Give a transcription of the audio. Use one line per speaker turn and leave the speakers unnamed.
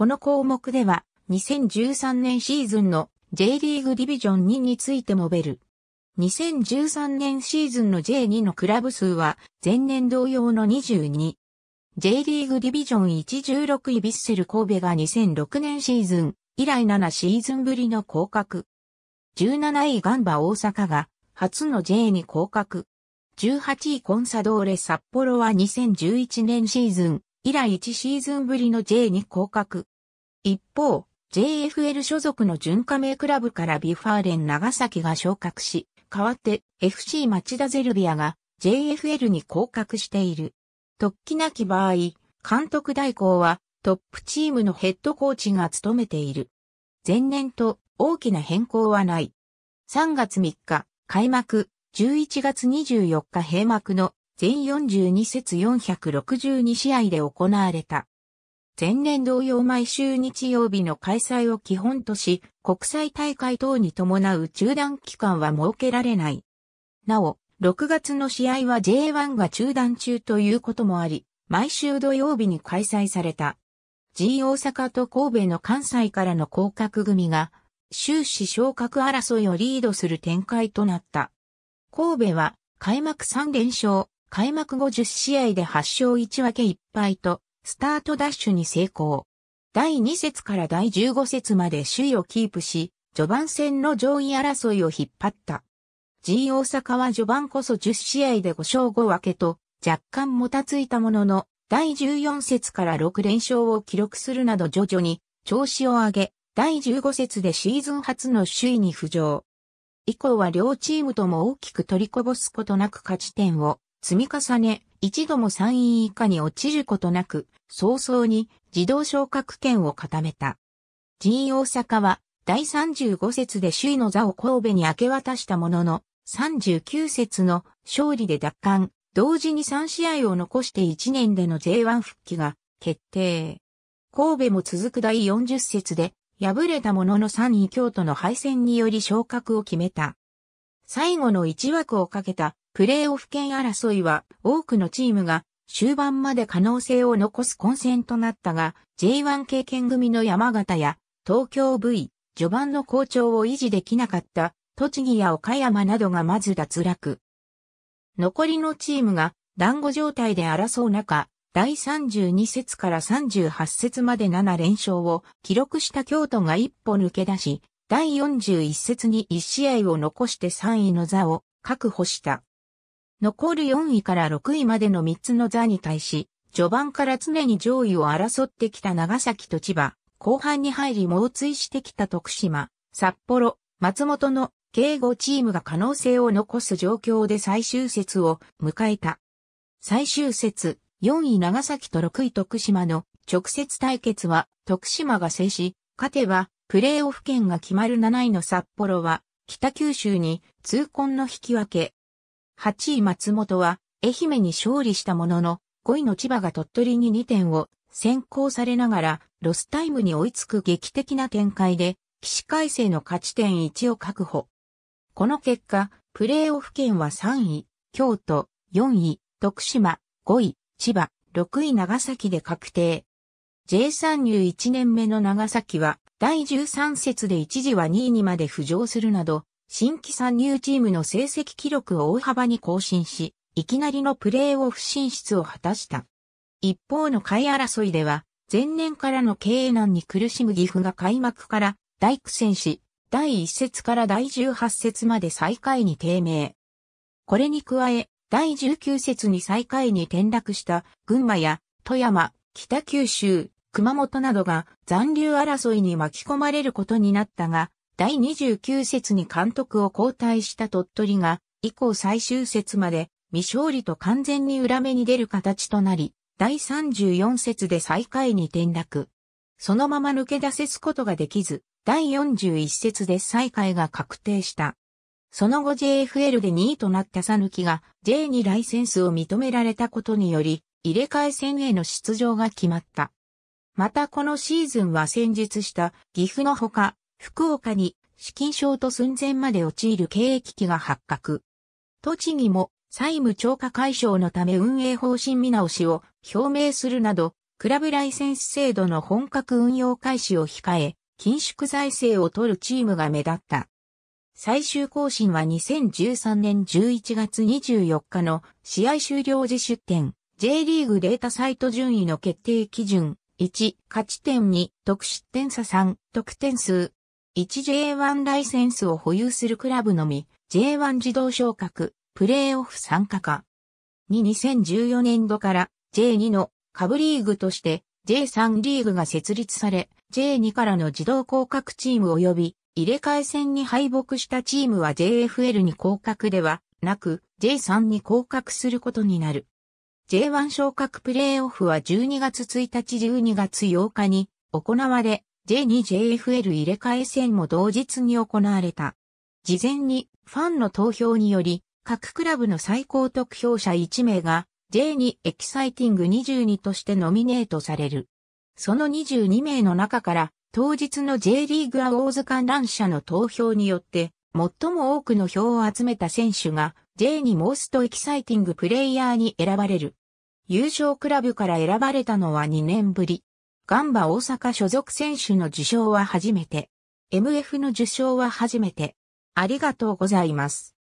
この項目では、2013年シーズンの J リーグディビジョン2についてもべる。2013年シーズンの J2 のクラブ数は前年同様の22。J リーグディビジョン116位ビッセル神戸が2006年シーズン以来7シーズンぶりの降格。17位ガンバ大阪が初の J2 降格。18位コンサドーレ札幌は2011年シーズン以来1シーズンぶりの J2 降格。一方、JFL 所属の純加盟クラブからビファーレン長崎が昇格し、代わって FC 町田ゼルビアが JFL に降格している。突起なき場合、監督代行はトップチームのヘッドコーチが務めている。前年と大きな変更はない。3月3日、開幕、11月24日閉幕の全42節462試合で行われた。前年同様毎週日曜日の開催を基本とし、国際大会等に伴う中断期間は設けられない。なお、6月の試合は J1 が中断中ということもあり、毎週土曜日に開催された。G 大阪と神戸の関西からの降格組が、終始昇格争いをリードする展開となった。神戸は、開幕3連勝、開幕後10試合で8勝1分け1敗と、スタートダッシュに成功。第2節から第15節まで首位をキープし、序盤戦の上位争いを引っ張った。G 大阪は序盤こそ10試合で5勝5分けと、若干もたついたものの、第14節から6連勝を記録するなど徐々に調子を上げ、第15節でシーズン初の首位に浮上。以降は両チームとも大きく取りこぼすことなく勝ち点を積み重ね、一度も3位以下に落ちることなく、早々に自動昇格権を固めた。G 大阪は第35節で首位の座を神戸に明け渡したものの、39節の勝利で奪還、同時に3試合を残して1年での J1 復帰が決定。神戸も続く第40節で、敗れたものの3位京都の敗戦により昇格を決めた。最後の1枠をかけたプレーオフ権争いは多くのチームが終盤まで可能性を残す混戦となったが、J1 経験組の山形や東京 V、序盤の好調を維持できなかった栃木や岡山などがまず脱落。残りのチームが団子状態で争う中、第32節から38節まで7連勝を記録した京都が一歩抜け出し、第41節に1試合を残して3位の座を確保した。残る4位から6位までの3つの座に対し、序盤から常に上位を争ってきた長崎と千葉、後半に入り猛追してきた徳島、札幌、松本の敬語チームが可能性を残す状況で最終節を迎えた。最終節、4位長崎と6位徳島の直接対決は徳島が制し、勝てばプレーオフ権が決まる7位の札幌は北九州に痛恨の引き分け、8位松本は、愛媛に勝利したものの、5位の千葉が鳥取に2点を先行されながら、ロスタイムに追いつく劇的な展開で、起死回生の勝ち点1を確保。この結果、プレーオフ圏は3位、京都、4位、徳島、5位、千葉、6位長崎で確定。J 3入1年目の長崎は、第13節で一時は2位にまで浮上するなど、新規参入チームの成績記録を大幅に更新し、いきなりのプレーオフ進出を果たした。一方の買い争いでは、前年からの経営難に苦しむ岐阜が開幕から大苦戦し、第1節から第18節まで最下位に低迷。これに加え、第19節に最下位に転落した群馬や富山、北九州、熊本などが残留争いに巻き込まれることになったが、第29節に監督を交代した鳥取が、以降最終節まで未勝利と完全に裏目に出る形となり、第34節で最下位に転落。そのまま抜け出せすことができず、第41節で最下位が確定した。その後 JFL で2位となったさぬきが J にライセンスを認められたことにより、入れ替え戦への出場が決まった。またこのシーズンは先日した岐阜のほか、福岡に資金シと寸前まで陥る経営危機が発覚。栃木も債務超過解消のため運営方針見直しを表明するなど、クラブライセンス制度の本格運用開始を控え、緊縮財政を取るチームが目立った。最終更新は2013年11月24日の試合終了時出点 J リーグデータサイト順位の決定基準1、勝ち点2、得失点差3、得点数、1J1 ライセンスを保有するクラブのみ、J1 自動昇格、プレーオフ参加か。2 2014年度から J2 の下部リーグとして J3 リーグが設立され、J2 からの自動降格チーム及び入れ替え戦に敗北したチームは JFL に降格ではなく J3 に降格することになる。J1 昇格プレーオフは12月1日12月8日に行われ、J2JFL 入れ替え戦も同日に行われた。事前にファンの投票により、各クラブの最高得票者1名が J2 エキサイティング22としてノミネートされる。その22名の中から、当日の J リーグアウォーズ観覧者の投票によって、最も多くの票を集めた選手が J2 モーストエキサイティングプレイヤーに選ばれる。優勝クラブから選ばれたのは2年ぶり。ガンバ大阪所属選手の受賞は初めて。MF の受賞は初めて。ありがとうございます。